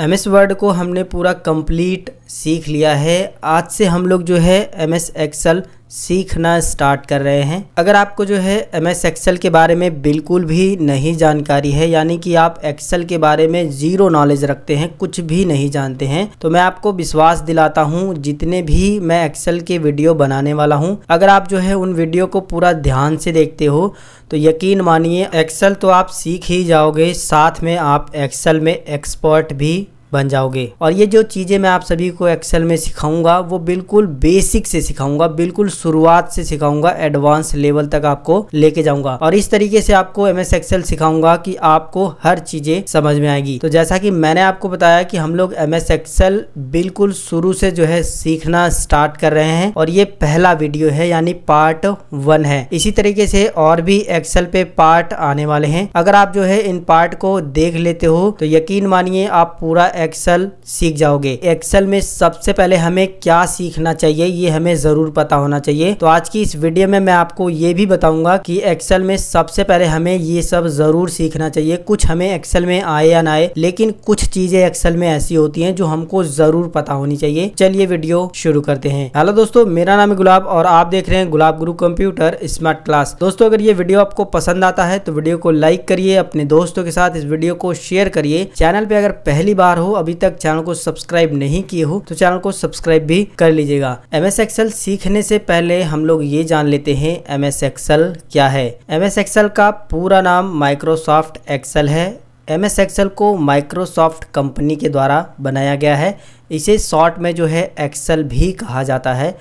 M S word को हमने पूरा कंप्लीट सीख लिया है आज से हम लोग जो है एम एस एक्सल सीखना स्टार्ट कर रहे हैं अगर आपको जो है एम एस एक्सेल के बारे में बिल्कुल भी नहीं जानकारी है यानी कि आप एक्सेल के बारे में ज़ीरो नॉलेज रखते हैं कुछ भी नहीं जानते हैं तो मैं आपको विश्वास दिलाता हूँ जितने भी मैं एक्सेल के वीडियो बनाने वाला हूँ अगर आप जो है उन वीडियो को पूरा ध्यान से देखते हो तो यकीन मानिए एक्सेल तो आप सीख ही जाओगे साथ में आप एक्सेल में एक्सपर्ट भी बन जाओगे और ये जो चीज़ें मैं आप सभी को एक्सेल में सिखाऊंगा वो बिल्कुल बेसिक से सिखाऊंगा बिल्कुल शुरुआत से सिखाऊंगा एडवांस लेवल तक आपको लेके जाऊंगा और इस तरीके से आपको एम एस एक्सेल सिखाऊंगा कि आपको हर चीज़ें समझ में आएगी तो जैसा कि मैंने आपको बताया कि हम लोग एम एस एक्सेल बिल्कुल शुरू से जो है सीखना स्टार्ट कर रहे हैं और ये पहला वीडियो है यानी पार्ट वन है इसी तरीके से और भी एक्सेल पे पार्ट आने वाले हैं अगर आप जो है इन पार्ट को देख लेते हो तो यकीन मानिए आप पूरा एक्सल सीख जाओगे एक्सल में सबसे पहले हमें क्या सीखना चाहिए ये हमें ज़रूर पता होना चाहिए तो आज की इस वीडियो में मैं आपको ये भी बताऊंगा कि एक्सेल में सबसे पहले हमें ये सब ज़रूर सीखना चाहिए कुछ हमें एक्सेल में आए या ना आए लेकिन कुछ चीज़ें एक्सेल में ऐसी होती है जो हमको ज़रूर पता होनी चाहिए चलिए वीडियो शुरू करते हैं हेलो दोस्तों मेरा नाम है गुलाब और आप देख रहे हैं गुलाब गुरु कंप्यूटर स्मार्ट क्लास दोस्तों अगर ये वीडियो आपको पसंद आता है तो वीडियो को लाइक करिए अपने दोस्तों के साथ इस वीडियो को शेयर करिए चैनल पे अगर पहली बार हो हो अभी तक चैनल को सब्सक्राइब नहीं किए हो तो चैनल को सब्सक्राइब भी कर लीजिएगा एम एस एक्सएल सीखने से पहले हम लोग ये जान लेते हैं एम एस एक्सएल क्या है एम एस एक्सएल का पूरा नाम माइक्रोसॉफ्ट एक्सएल है एम एस एक्सएल को माइक्रोसॉफ्ट कंपनी के द्वारा बनाया गया है इसे शॉर्ट में जो है एक्सेल भी कहा जाता है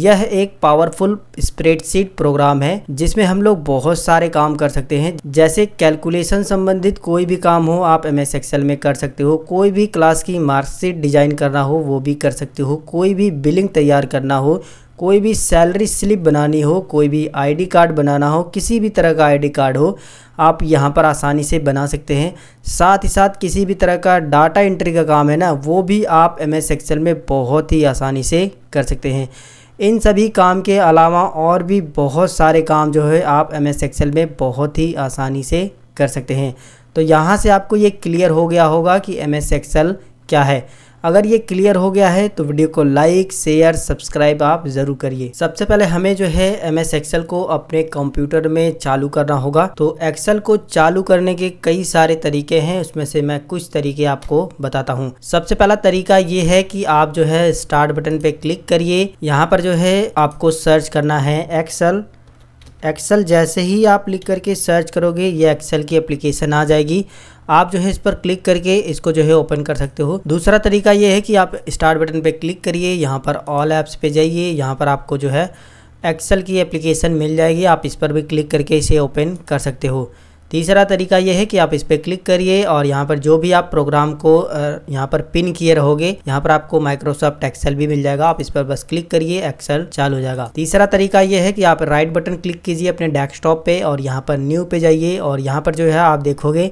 यह एक पावरफुल स्प्रेडशीट प्रोग्राम है जिसमें हम लोग बहुत सारे काम कर सकते हैं जैसे कैलकुलेशन संबंधित कोई भी काम हो आप एम एस एक्सएल में कर सकते हो कोई भी क्लास की मार्कशीट डिजाइन करना हो वो भी कर सकते हो कोई भी बिलिंग तैयार करना हो कोई भी सैलरी स्लिप बनानी हो कोई भी आईडी कार्ड बनाना हो किसी भी तरह का आईडी कार्ड हो आप यहाँ पर आसानी से बना सकते हैं साथ ही साथ किसी भी तरह का डाटा एंट्री का काम है ना वो भी आप एम एस एक्सेल में बहुत ही आसानी से कर सकते हैं इन सभी काम के अलावा और भी बहुत सारे काम जो है आप एम एस एक्सेल में बहुत ही आसानी से कर सकते हैं तो यहाँ से आपको ये क्लियर हो गया होगा कि एम एस एक्सेल क्या है अगर ये क्लियर हो गया है तो वीडियो को लाइक शेयर सब्सक्राइब आप ज़रूर करिए सबसे पहले हमें जो है एम एस एक्सेल को अपने कंप्यूटर में चालू करना होगा तो एक्सेल को चालू करने के कई सारे तरीके हैं उसमें से मैं कुछ तरीके आपको बताता हूँ सबसे पहला तरीका ये है कि आप जो है स्टार्ट बटन पे क्लिक करिए यहाँ पर जो है आपको सर्च करना है एक्सेल एक्सेल जैसे ही आप लिख करके सर्च करोगे ये एक्सेल की एप्लीकेशन आ जाएगी आप जो है इस पर क्लिक करके इसको जो है ओपन कर सकते हो दूसरा तरीका ये है कि आप स्टार्ट बटन पे क्लिक करिए यहाँ पर ऑल ऐप्स पे जाइए यहाँ पर आपको जो है एक्सेल की एप्लीकेशन मिल जाएगी आप इस पर भी क्लिक करके इसे ओपन कर सकते हो तीसरा तरीका यह है कि आप इस पर क्लिक करिए और यहाँ पर जो भी आप प्रोग्राम को यहाँ पर पिन किए रहोगे यहाँ पर आपको माइक्रोसॉफ्ट एक्सेल भी मिल जाएगा आप इस पर बस क्लिक करिए एक्सेल चालू हो जाएगा तीसरा तरीका यह है कि आप राइट बटन क्लिक कीजिए अपने डेस्कटॉप पे और यहाँ पर न्यू पे जाइए और यहाँ पर जो है आप देखोगे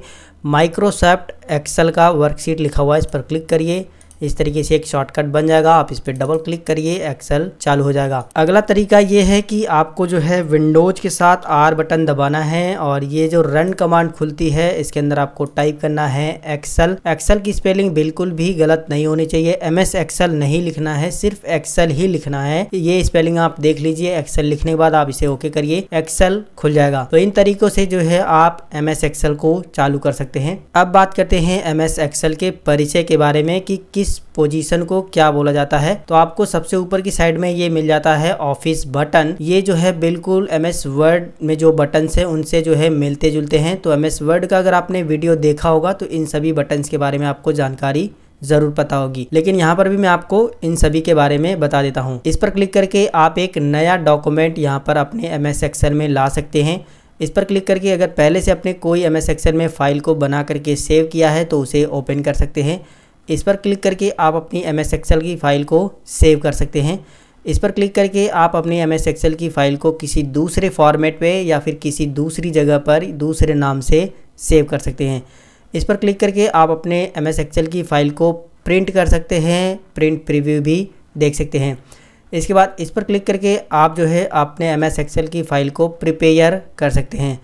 माइक्रोसॉफ्ट एक्सेल का वर्कशीट लिखा हुआ है इस पर क्लिक करिए इस तरीके से एक शॉर्टकट बन जाएगा आप इस पर डबल क्लिक करिए एक्सेल चालू हो जाएगा अगला तरीका ये है कि आपको जो है विंडोज के साथ आर बटन दबाना है और ये जो रन कमांड खुलती है इसके अंदर आपको टाइप करना है एक्सेल एक्सेल की स्पेलिंग बिल्कुल भी गलत नहीं होनी चाहिए एम एस एक्सेल नहीं लिखना है सिर्फ एक्सेल ही लिखना है ये स्पेलिंग आप देख लीजिए एक्सेल लिखने के बाद आप इसे ओके करिए एक्सेल खुल जाएगा तो इन तरीकों से जो है आप एम एस एक्सेल को चालू कर सकते हैं अब बात करते हैं एम एस एक्सेल के परिचय के बारे में कि किस इस पोजीशन को क्या बोला जाता है तो आपको सबसे ऊपर की साइड में ये मिल जाता है ऑफिस बटन ये जो है बिल्कुल एम एस वर्ड में जो बटन है उनसे जो है मिलते जुलते हैं तो एम एस वर्ड का अगर आपने वीडियो देखा होगा तो इन सभी बटन के बारे में आपको जानकारी ज़रूर पता होगी लेकिन यहाँ पर भी मैं आपको इन सभी के बारे में बता देता हूँ इस पर क्लिक करके आप एक नया डॉक्यूमेंट यहाँ पर अपने एम एस एक्सेल में ला सकते हैं इस पर क्लिक करके अगर पहले से अपने कोई एम एस एक्सेल में फ़ाइल को बना करके सेव किया है तो उसे ओपन कर सकते हैं इस पर क्लिक करके आप अपनी एम एस एक्सेल की फ़ाइल को सेव कर सकते हैं इस पर क्लिक करके आप अपने एम एस एक्सेल की फ़ाइल को किसी दूसरे फॉर्मेट पे या फिर किसी दूसरी जगह पर दूसरे नाम से सेव कर सकते हैं इस पर क्लिक करके आप अपने एम एस एक्सेल की फ़ाइल को प्रिंट कर सकते हैं प्रिंट प्रीव्यू भी देख सकते हैं इसके बाद इस पर क्लिक करके आप जो है अपने एम एस एक्सेल की फ़ाइल को प्रिपेयर कर सकते हैं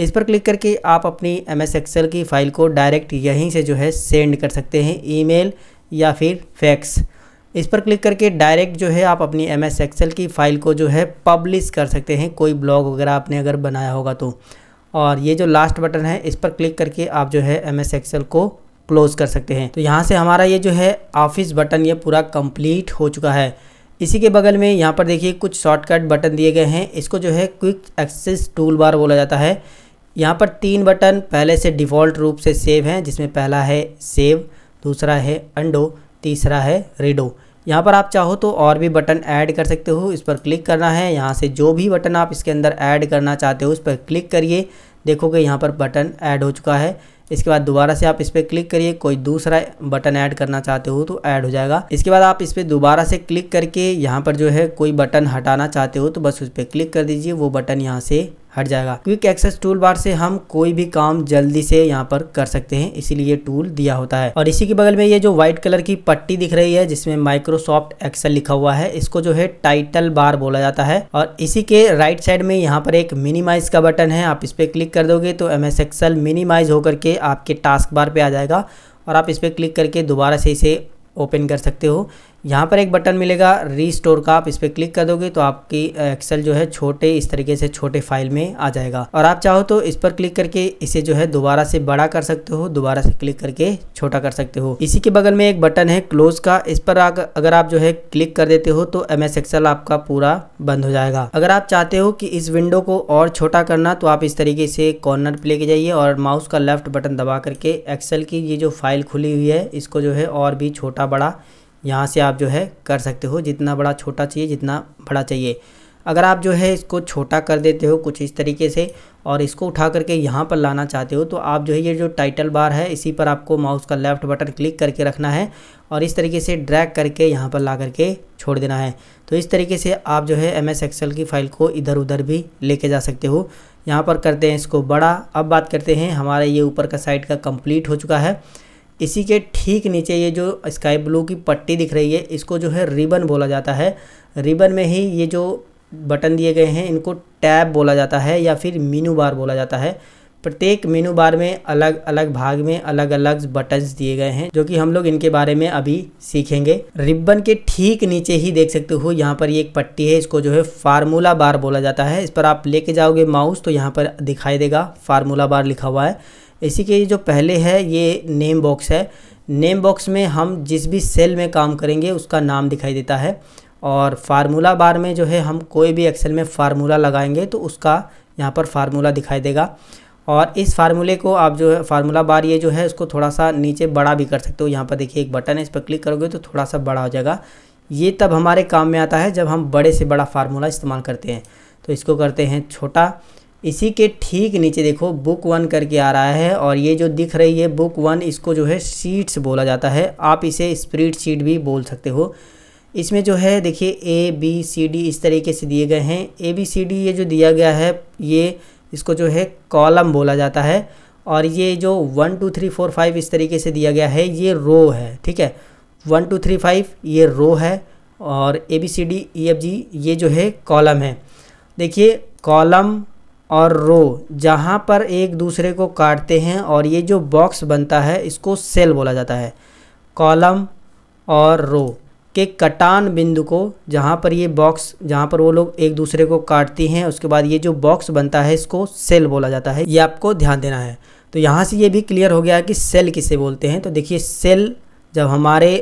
इस पर क्लिक करके आप अपनी एम एस एक्सेल की फ़ाइल को डायरेक्ट यहीं से जो है सेंड कर सकते हैं ईमेल या फिर फैक्स इस पर क्लिक करके डायरेक्ट जो है आप अपनी एम एस एक्सेल की फ़ाइल को जो है पब्लिश कर सकते हैं कोई ब्लॉग वगैरह आपने अगर बनाया होगा तो और ये जो लास्ट बटन है इस पर क्लिक करके आप जो है एम एस एक्सेल को क्लोज़ कर सकते हैं तो यहाँ से हमारा ये जो है ऑफिस बटन ये पूरा कम्प्लीट हो चुका है इसी के बगल में यहाँ पर देखिए कुछ शॉर्टकट बटन दिए गए हैं इसको जो है क्विक एक्सेस टूल बार बोला जाता है यहाँ पर तीन बटन पहले से डिफ़ॉल्ट रूप से सेव हैं जिसमें पहला है सेव दूसरा है अंडो तीसरा है रेडो यहाँ पर आप चाहो तो और भी बटन ऐड कर सकते हो इस पर क्लिक करना है यहाँ से जो भी बटन आप इसके अंदर ऐड करना चाहते हो उस पर क्लिक करिए देखोगे यहाँ पर बटन ऐड हो चुका है इसके बाद दोबारा से आप इस पर क्लिक करिए कोई दूसरा बटन ऐड करना चाहते हो तो ऐड हो जाएगा इसके बाद आप इस पर दोबारा से क्लिक करके यहाँ पर जो है कोई बटन हटाना चाहते हो तो बस उस पर क्लिक कर दीजिए वो बटन यहाँ से हट जाएगा क्विक एक्सेस टूल बार से हम कोई भी काम जल्दी से यहाँ पर कर सकते हैं इसीलिए टूल दिया होता है और इसी के बगल में ये जो व्हाइट कलर की पट्टी दिख रही है जिसमें माइक्रोसॉफ्ट एक्सेल लिखा हुआ है इसको जो है टाइटल बार बोला जाता है और इसी के राइट साइड में यहाँ पर एक मिनिमाइज का बटन है आप इस पर क्लिक कर दोगे तो एम एस एक्सेल मिनिमाइज होकर के आपके टास्क बार पे आ जाएगा और आप इस पर क्लिक करके दोबारा से इसे ओपन कर सकते हो यहाँ पर एक बटन मिलेगा रीस्टोर का आप इस पर क्लिक कर दोगे तो आपकी एक्सेल जो है छोटे इस तरीके से छोटे फाइल में आ जाएगा और आप चाहो तो इस पर क्लिक करके इसे जो है दोबारा से बड़ा कर सकते हो दोबारा से क्लिक करके छोटा कर सकते हो इसी के बगल में एक बटन है क्लोज का इस पर अगर आप जो है क्लिक कर देते हो तो एम एस एक्सेल आपका पूरा बंद हो जाएगा अगर आप चाहते हो कि इस विंडो को और छोटा करना तो आप इस तरीके से कॉर्नर पे लेके जाइए और माउस का लेफ्ट बटन दबा करके एक्सेल की ये जो फाइल खुली हुई है इसको जो है और भी छोटा बड़ा यहाँ से आप जो है कर सकते हो जितना बड़ा छोटा चाहिए जितना बड़ा चाहिए अगर आप जो है इसको छोटा कर देते हो कुछ इस तरीके से और इसको उठा करके यहाँ पर लाना चाहते हो तो आप जो है ये जो टाइटल बार है इसी पर आपको माउस का लेफ्ट बटन क्लिक करके रखना है और इस तरीके से ड्रैग करके यहाँ पर ला करके छोड़ देना है तो इस तरीके से आप जो है एम एस एक्सल की फ़ाइल को इधर उधर भी लेके जा सकते हो यहाँ पर करते हैं इसको बड़ा अब बात करते हैं हमारे ये ऊपर का साइड का कम्प्लीट हो चुका है इसी के ठीक नीचे ये जो स्काई ब्लू की पट्टी दिख रही है इसको जो है रिबन बोला जाता है रिबन में ही ये जो बटन दिए गए हैं इनको टैब बोला जाता है या फिर मीनू बार बोला जाता है प्रत्येक मेनू बार में अलग अलग भाग में अलग अलग बटन्स दिए गए हैं जो कि हम लोग इनके बारे में अभी सीखेंगे रिबन के ठीक नीचे ही देख सकते हो यहाँ पर ये एक पट्टी है इसको जो है फार्मूला बार बोला जाता है इस पर आप लेके जाओगे माउस तो यहाँ पर दिखाई देगा फार्मूला बार लिखा हुआ है इसी के जो पहले है ये नेम बॉक्स है नेम बॉक्स में हम जिस भी सेल में काम करेंगे उसका नाम दिखाई देता है और फार्मूला बार में जो है हम कोई भी एक्सेल में फार्मूला लगाएंगे तो उसका यहाँ पर फार्मूला दिखाई देगा और इस फार्मूले को आप जो है फार्मूला बार ये जो है उसको थोड़ा सा नीचे बड़ा भी कर सकते हो यहाँ पर देखिए एक बटन है इस पर क्लिक करोगे तो थोड़ा सा बड़ा हो जाएगा ये तब हमारे काम में आता है जब हम बड़े से बड़ा फार्मूला इस्तेमाल करते हैं तो इसको करते हैं छोटा इसी के ठीक नीचे देखो बुक वन करके आ रहा है और ये जो दिख रही है बुक वन इसको जो है शीट्स बोला जाता है आप इसे स्प्रीड शीट भी बोल सकते हो इसमें जो है देखिए ए बी सी डी इस तरीके से दिए गए हैं ए बी सी डी ये जो दिया गया है ये इसको जो है कॉलम बोला जाता है और ये जो one two three four five इस तरीके से दिया गया है ये रो है ठीक है वन टू थ्री फाइव ये रो है और A B C D E F G ये जो है कॉलम है देखिए कॉलम और रो जहाँ पर एक दूसरे को काटते हैं और ये जो बॉक्स बनता है इसको सेल बोला जाता है कॉलम और रो के कटान बिंदु को जहाँ पर ये बॉक्स जहाँ पर वो लोग एक दूसरे को काटती हैं उसके बाद ये जो बॉक्स बनता है इसको सेल बोला जाता है ये आपको ध्यान देना है तो यहाँ से ये भी क्लियर हो गया है कि सेल किसे बोलते हैं तो देखिए सेल जब हमारे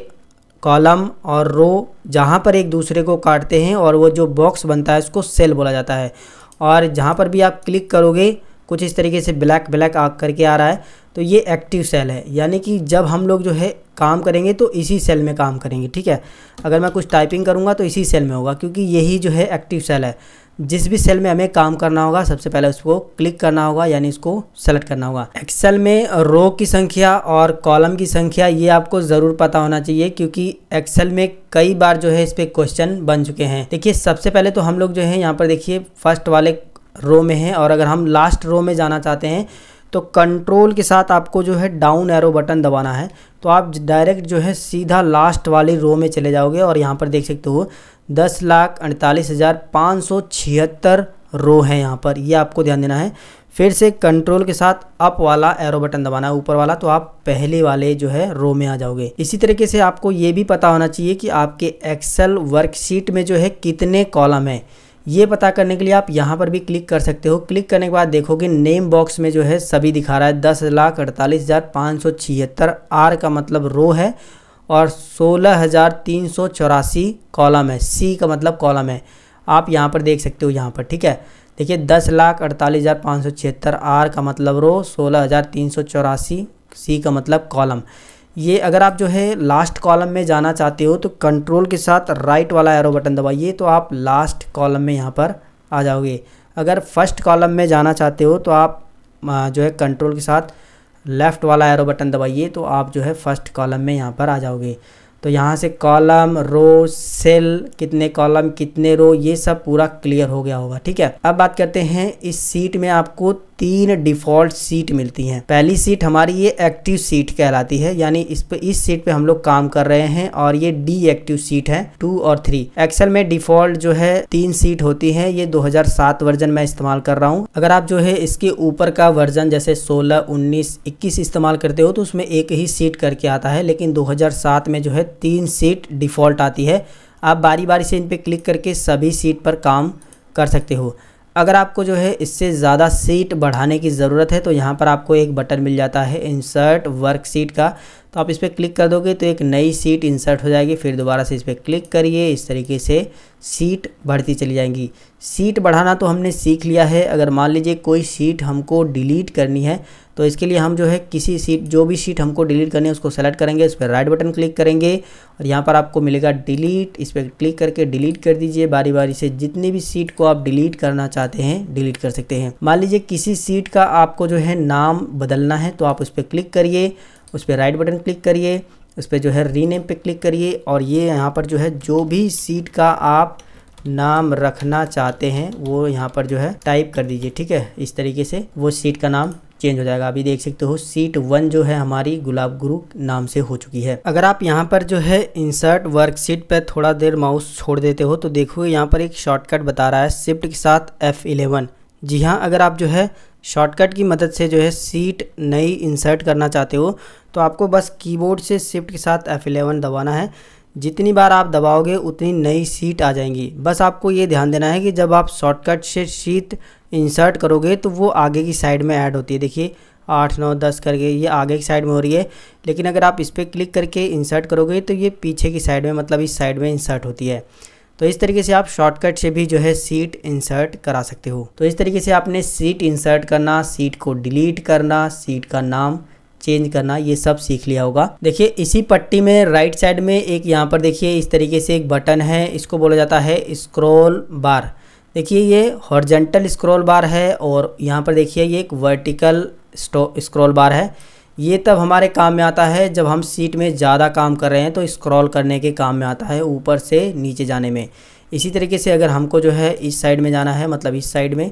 कॉलम और रो जहाँ पर एक दूसरे को काटते हैं और वो जो बॉक्स बनता है उसको सेल बोला जाता है और जहाँ पर भी आप क्लिक करोगे कुछ इस तरीके से ब्लैक ब्लैक आ करके आ रहा है तो ये एक्टिव सेल है यानी कि जब हम लोग जो है काम करेंगे तो इसी सेल में काम करेंगे ठीक है अगर मैं कुछ टाइपिंग करूँगा तो इसी सेल में होगा क्योंकि यही जो है एक्टिव सेल है जिस भी सेल में हमें काम करना होगा सबसे पहले उसको क्लिक करना होगा यानी इसको सेलेक्ट करना होगा एक्सेल में रो की संख्या और कॉलम की संख्या ये आपको ज़रूर पता होना चाहिए क्योंकि एक्सेल में कई बार जो है इस पर क्वेश्चन बन चुके हैं देखिए सबसे पहले तो हम लोग जो है यहाँ पर देखिए फर्स्ट वाले रो में हैं और अगर हम लास्ट रो में जाना चाहते हैं तो कंट्रोल के साथ आपको जो है डाउन एरो बटन दबाना है तो आप डायरेक्ट जो है सीधा लास्ट वाली रो में चले जाओगे और यहाँ पर देख सकते हो दस लाख अड़तालीस हज़ार पाँच सौ छिहत्तर रो है यहाँ पर ये आपको ध्यान देना है फिर से कंट्रोल के साथ अप वाला एरो बटन दबाना है ऊपर वाला तो आप पहले वाले जो है रो में आ जाओगे इसी तरीके से आपको ये भी पता होना चाहिए कि आपके एक्सेल वर्कशीट में जो है कितने कॉलम है ये पता करने के लिए आप यहाँ पर भी क्लिक कर सकते हो क्लिक करने के बाद देखोगे नेम बॉक्स में जो है सभी दिखा रहा है दस लाख अड़तालीस हज़ार पाँच सौ छिहत्तर आर का मतलब रो है और सोलह हज़ार तीन सौ चौरासी कॉलम है सी का मतलब कॉलम है आप यहाँ पर देख सकते हो यहाँ पर ठीक है देखिए दस लाख अड़तालीस हज़ार पाँच सौ छिहत्तर आर का मतलब रो सोलह हज़ार तीन सौ चौरासी सी का मतलब कॉलम ये अगर आप जो है लास्ट कॉलम में जाना चाहते हो तो कंट्रोल के साथ राइट वाला एरो बटन दबाइए तो आप लास्ट कॉलम में यहाँ पर आ जाओगे अगर फर्स्ट कॉलम में जाना चाहते हो तो आप जो है कंट्रोल के साथ लेफ़्ट वाला एरो बटन दबाइए तो आप जो है फर्स्ट कॉलम में यहाँ पर आ जाओगे तो यहाँ से कॉलम रो सेल कितने कॉलम कितने रो ये सब पूरा क्लियर हो गया होगा ठीक है अब बात करते हैं इस सीट में आपको तीन डिफॉल्ट सीट मिलती हैं पहली सीट हमारी ये एक्टिव सीट कहलाती है यानी इस पे इस सीट पे हम लोग काम कर रहे हैं और ये डी एक्टिव सीट है टू और थ्री एक्सेल में डिफॉल्ट जो है तीन सीट होती है ये 2007 वर्जन में इस्तेमाल कर रहा हूँ अगर आप जो है इसके ऊपर का वर्जन जैसे 16, 19, 21 इस्तेमाल करते हो तो उसमें एक ही सीट करके आता है लेकिन दो में जो है तीन सीट डिफॉल्ट आती है आप बारी बारी से इन पर क्लिक करके सभी सीट पर काम कर सकते हो अगर आपको जो है इससे ज़्यादा सीट बढ़ाने की ज़रूरत है तो यहाँ पर आपको एक बटन मिल जाता है इंसर्ट वर्कशीट का तो आप इस पर क्लिक कर दोगे तो एक नई सीट इंसर्ट हो जाएगी फिर दोबारा से इस पर क्लिक करिए इस तरीके से सीट बढ़ती चली जाएंगी सीट बढ़ाना तो हमने सीख लिया है अगर मान लीजिए कोई सीट हमको डिलीट करनी है तो इसके लिए हम जो है किसी सीट जो भी सीट हमको डिलीट करनी है उसको सेलेक्ट करेंगे उस पर राइट बटन क्लिक करेंगे और यहाँ पर आपको मिलेगा डिलीट इस पर क्लिक करके डिलीट कर दीजिए बारी बारी से जितनी भी सीट को आप डिलीट करना चाहते हैं डिलीट कर सकते हैं मान लीजिए किसी सीट का आपको जो है नाम बदलना है तो आप उस पर क्लिक करिए उस पर राइट बटन क्लिक करिए उस पर जो है रीनेम पे क्लिक करिए और ये यहाँ पर जो है जो भी सीट का आप नाम रखना चाहते हैं वो यहाँ पर जो है टाइप कर दीजिए ठीक है इस तरीके से वो सीट का नाम चेंज हो जाएगा अभी देख सकते हो सीट वन जो है हमारी गुलाब गुरु नाम से हो चुकी है अगर आप यहाँ पर जो है इंसर्ट वर्कशीट पर थोड़ा देर माउस छोड़ देते हो तो देखो यहाँ पर एक शॉर्टकट बता रहा है शिफ्ट के साथ इलेवन जी हाँ अगर आप जो है शॉर्टकट की मदद से जो है सीट नई इंसर्ट करना चाहते हो तो आपको बस कीबोर्ड से शिफ्ट के साथ F11 दबाना है जितनी बार आप दबाओगे उतनी नई सीट आ जाएंगी बस आपको ये ध्यान देना है कि जब आप शॉर्टकट से सीट इंसर्ट करोगे तो वो आगे की साइड में ऐड होती है देखिए आठ नौ दस करके ये आगे की साइड में हो रही है लेकिन अगर आप इस पर क्लिक करके इंसर्ट करोगे तो ये पीछे की साइड में मतलब इस साइड में इंसर्ट होती है तो इस तरीके से आप शॉर्टकट से भी जो है सीट इंसर्ट करा सकते हो तो इस तरीके से आपने सीट इंसर्ट करना सीट को डिलीट करना सीट का नाम चेंज करना ये सब सीख लिया होगा देखिए इसी पट्टी में राइट साइड में एक यहाँ पर देखिए इस तरीके से एक बटन है इसको बोला जाता है स्क्रॉल बार देखिए ये हॉर्जेंटल स्क्रॉल बार है और यहाँ पर देखिए ये एक वर्टिकल स्क्रॉल बार है ये तब हमारे काम में आता है जब हम सीट में ज़्यादा काम कर रहे हैं तो स्क्रॉल करने के काम में आता है ऊपर से नीचे जाने में इसी तरीके से अगर हमको जो है इस साइड में जाना है मतलब इस साइड में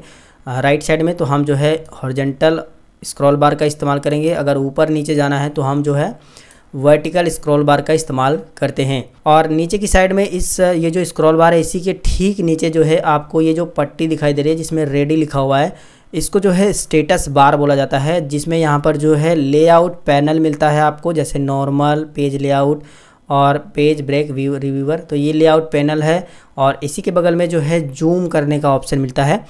राइट साइड में तो हम जो है हॉर्जेंटल स्क्रॉल बार का इस्तेमाल करेंगे अगर ऊपर नीचे जाना है तो हम जो है वर्टिकल स्क्रॉल बार का इस्तेमाल करते हैं और नीचे की साइड में इस ये जो स्क्रॉल बार है इसी के ठीक नीचे जो है आपको ये जो पट्टी दिखाई दे रही है जिसमें रेडी लिखा हुआ है इसको जो है स्टेटस बार बोला जाता है जिसमें यहाँ पर जो है लेआउट पैनल मिलता है आपको जैसे नॉर्मल पेज लेआउट और पेज ब्रेक व्यू रिव्यूवर तो ये लेआउट पैनल है और इसी के बगल में जो है जूम करने का ऑप्शन मिलता है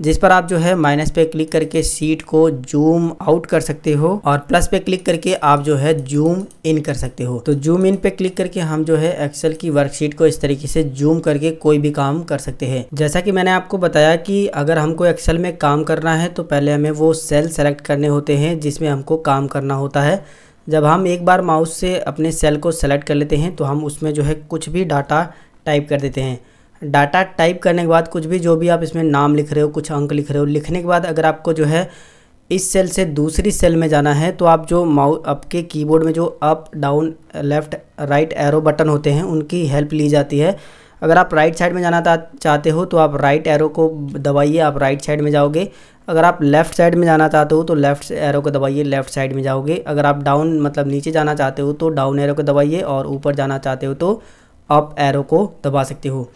जिस पर आप जो है माइनस पे क्लिक करके सीट को जूम आउट कर सकते हो और प्लस पे क्लिक करके आप जो है जूम इन कर सकते हो तो जूम इन पे क्लिक करके हम जो है एक्सेल की वर्कशीट को इस तरीके से जूम करके कोई भी काम कर सकते हैं जैसा कि मैंने आपको बताया कि अगर हमको एक्सेल में काम करना है तो पहले हमें वो सेल सेलेक्ट करने होते हैं जिसमें हमको काम करना होता है जब हम एक बार माउस से अपने सेल को सेलेक्ट कर लेते हैं तो हम उसमें जो है कुछ भी डाटा टाइप कर देते हैं डाटा टाइप करने के बाद कुछ भी जो भी आप इसमें नाम लिख रहे हो कुछ अंक लिख रहे हो लिखने के बाद अगर आपको जो है इस सेल से दूसरी सेल में जाना है तो आप जो माउ आपके कीबोर्ड में जो up down left right arrow button होते हैं उनकी हेल्प ली जाती है अगर आप राइट साइड में जाना चाहते हो तो आप राइट एरो को दबाइए आप राइट साइड में जाओगे अगर आप लेफ़्ट साइड में जाना चाहते हो तो लेफ़्ट एरो को दबाइए लेफ़्ट साइड में जाओगे अगर आप डाउन मतलब नीचे जाना चाहते हो तो डाउन एरो को दबाइए और ऊपर जाना चाहते हो तो अप एरो को दबा सकते हो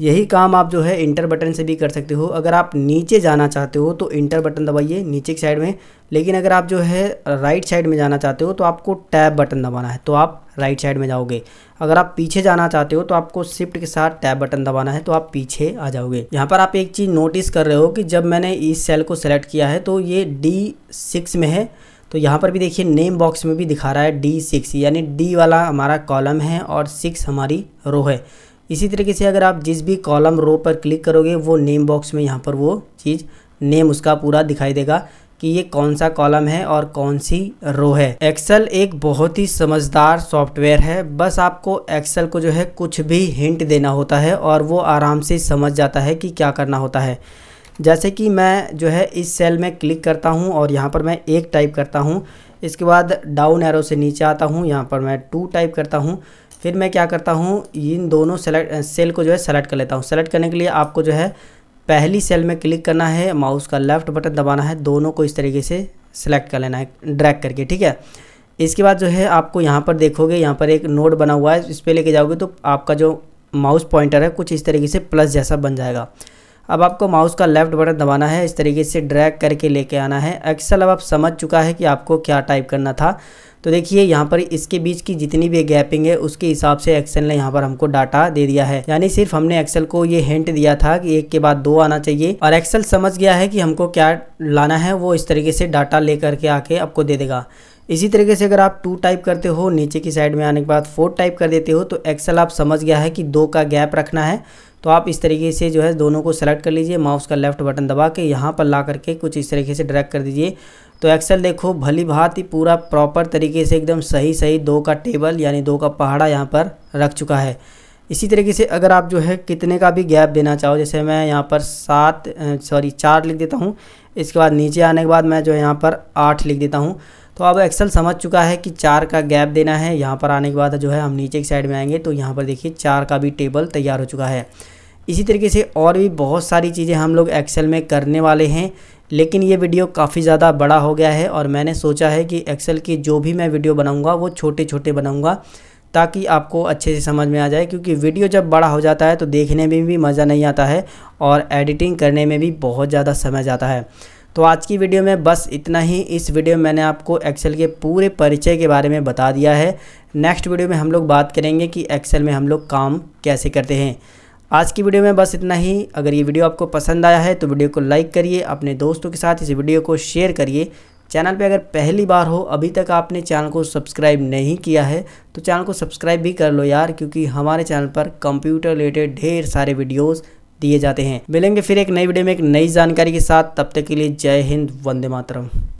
यही काम आप जो है इंटर बटन से भी कर सकते हो अगर आप नीचे जाना चाहते हो तो इंटर बटन दबाइए नीचे की साइड में लेकिन अगर आप जो है राइट साइड में जाना चाहते हो तो आपको टैब बटन दबाना है तो आप राइट साइड में जाओगे अगर आप पीछे जाना चाहते हो तो आपको शिफ्ट के साथ टैब बटन दबाना है तो आप पीछे आ जाओगे यहाँ पर आप एक चीज़ नोटिस कर रहे हो कि जब मैंने इस सेल को सेलेक्ट किया है तो ये डी सिक्स में है तो यहाँ पर भी देखिए नेम बॉक्स में भी दिखा रहा है डी सिक्स यानी डी वाला हमारा कॉलम है और सिक्स हमारी रो है इसी तरीके से अगर आप जिस भी कॉलम रो पर क्लिक करोगे वो नेम बॉक्स में यहाँ पर वो चीज़ नेम उसका पूरा दिखाई देगा कि ये कौन सा कॉलम है और कौन सी रो है एक्सेल एक बहुत ही समझदार सॉफ्टवेयर है बस आपको एक्सेल को जो है कुछ भी हिंट देना होता है और वो आराम से समझ जाता है कि क्या करना होता है जैसे कि मैं जो है इस सेल में क्लिक करता हूँ और यहाँ पर मैं एक टाइप करता हूँ इसके बाद डाउन एरो से नीचे आता हूँ यहाँ पर मैं टू टाइप करता हूँ फिर मैं क्या करता हूँ इन दोनों सेलेक्ट सेल को जो है सेलेक्ट कर लेता हूँ सेलेक्ट करने के लिए आपको जो है पहली सेल में क्लिक करना है माउस का लेफ्ट बटन दबाना है दोनों को इस तरीके से सेलेक्ट कर लेना है ड्रैग करके ठीक है इसके बाद जो है आपको यहाँ पर देखोगे यहाँ पर एक नोट बना हुआ है इस पर लेके जाओगे तो आपका जो माउस पॉइंटर है कुछ इस तरीके से प्लस जैसा बन जाएगा अब आपको माउस का लेफ्ट बटन दबाना है इस तरीके से ड्रैग करके लेके आना है एक्सल अब आप समझ चुका है कि आपको क्या टाइप करना था तो देखिए यहाँ पर इसके बीच की जितनी भी गैपिंग है उसके हिसाब से एक्सेल ने यहाँ पर हमको डाटा दे दिया है यानी सिर्फ हमने एक्सेल को ये हिंट दिया था कि एक के बाद दो आना चाहिए और एक्सेल समझ गया है कि हमको क्या लाना है वो इस तरीके से डाटा ले करके आके आपको दे देगा इसी तरीके से अगर आप टू टाइप करते हो नीचे की साइड में आने के बाद फोर टाइप कर देते हो तो एक्सेल आप समझ गया है कि दो का गैप रखना है तो आप इस तरीके से जो है दोनों को सेलेक्ट कर लीजिए माउस का लेफ्ट बटन दबा के यहाँ पर ला करके कुछ इस तरीके से ड्रैग कर दीजिए तो एक्सेल देखो भली भांति पूरा प्रॉपर तरीके से एकदम सही सही दो का टेबल यानी दो का पहाड़ा यहाँ पर रख चुका है इसी तरीके से अगर आप जो है कितने का भी गैप देना चाहो जैसे मैं यहाँ पर सात सॉरी चार लिख देता हूँ इसके बाद नीचे आने के बाद मैं जो है यहाँ पर आठ लिख देता हूँ तो अब एक्सेल समझ चुका है कि चार का गैप देना है यहाँ पर आने के बाद जो है हम नीचे की साइड में आएंगे तो यहाँ पर देखिए चार का भी टेबल तैयार हो चुका है इसी तरीके से और भी बहुत सारी चीज़ें हम लोग एक्सेल में करने वाले हैं लेकिन ये वीडियो काफ़ी ज़्यादा बड़ा हो गया है और मैंने सोचा है कि एक्सेल की जो भी मैं वीडियो बनाऊँगा वो छोटे छोटे बनाऊँगा ताकि आपको अच्छे से समझ में आ जाए क्योंकि वीडियो जब बड़ा हो जाता है तो देखने में भी मज़ा नहीं आता है और एडिटिंग करने में भी बहुत ज़्यादा समय जाता है तो आज की वीडियो में बस इतना ही इस वीडियो में मैंने आपको एक्सेल के पूरे परिचय के बारे में बता दिया है नेक्स्ट वीडियो में हम लोग बात करेंगे कि एक्सेल में हम लोग काम कैसे करते हैं आज की वीडियो में बस इतना ही अगर ये वीडियो आपको पसंद आया है तो वीडियो को लाइक करिए अपने दोस्तों के साथ इस वीडियो को शेयर करिए चैनल पे अगर पहली बार हो अभी तक आपने चैनल को सब्सक्राइब नहीं किया है तो चैनल को सब्सक्राइब भी कर लो यार क्योंकि हमारे चैनल पर कंप्यूटर रिलेटेड ढेर सारे वीडियोस दिए जाते हैं मिलेंगे फिर एक नई वीडियो में एक नई जानकारी के साथ तब तक के लिए जय हिंद वंदे मातरम